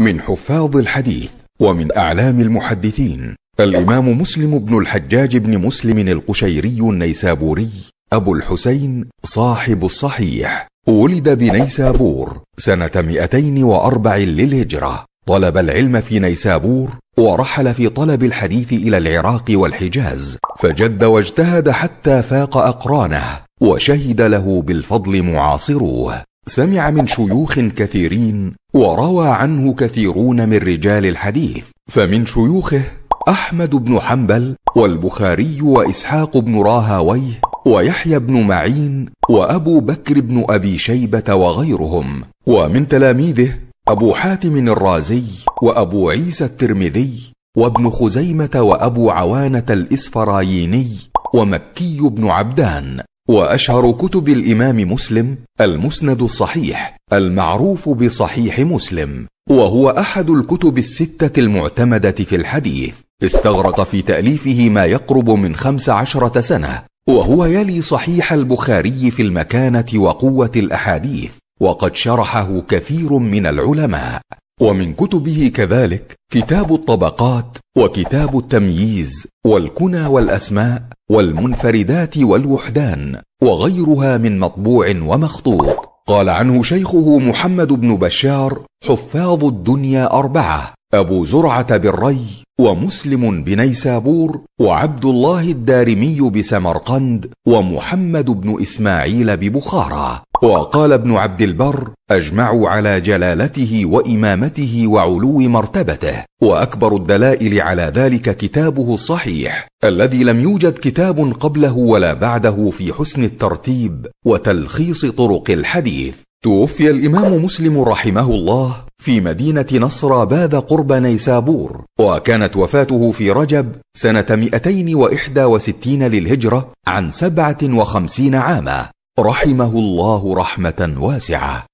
من حفاظ الحديث ومن أعلام المحدثين الإمام مسلم بن الحجاج بن مسلم القشيري النيسابوري أبو الحسين صاحب الصحيح ولد بنيسابور سنة 204 للهجرة طلب العلم في نيسابور ورحل في طلب الحديث إلى العراق والحجاز فجد واجتهد حتى فاق أقرانه وشهد له بالفضل معاصروه سمع من شيوخ كثيرين وروى عنه كثيرون من رجال الحديث فمن شيوخه احمد بن حنبل والبخاري واسحاق بن راهويه ويحيى بن معين وابو بكر بن ابي شيبه وغيرهم ومن تلاميذه ابو حاتم الرازي وابو عيسى الترمذي وابن خزيمه وابو عوانه الاسفرايني ومكي بن عبدان واشهر كتب الامام مسلم المسند الصحيح المعروف بصحيح مسلم وهو احد الكتب السته المعتمده في الحديث استغرق في تاليفه ما يقرب من خمس عشره سنه وهو يلي صحيح البخاري في المكانه وقوه الاحاديث وقد شرحه كثير من العلماء ومن كتبه كذلك كتاب الطبقات وكتاب التمييز والكنى والاسماء والمنفردات والوحدان وغيرها من مطبوع ومخطوط قال عنه شيخه محمد بن بشار حفاظ الدنيا اربعه ابو زرعه بالري ومسلم بنيسابور وعبد الله الدارمي بسمرقند ومحمد بن اسماعيل ببخارى وقال ابن عبد البر اجمعوا على جلالته وامامته وعلو مرتبته واكبر الدلائل على ذلك كتابه الصحيح الذي لم يوجد كتاب قبله ولا بعده في حسن الترتيب وتلخيص طرق الحديث توفي الامام مسلم رحمه الله في مدينة نصر باذ قرب نيسابور وكانت وفاته في رجب سنة 261 للهجرة عن 57 عاما رحمه الله رحمه واسعه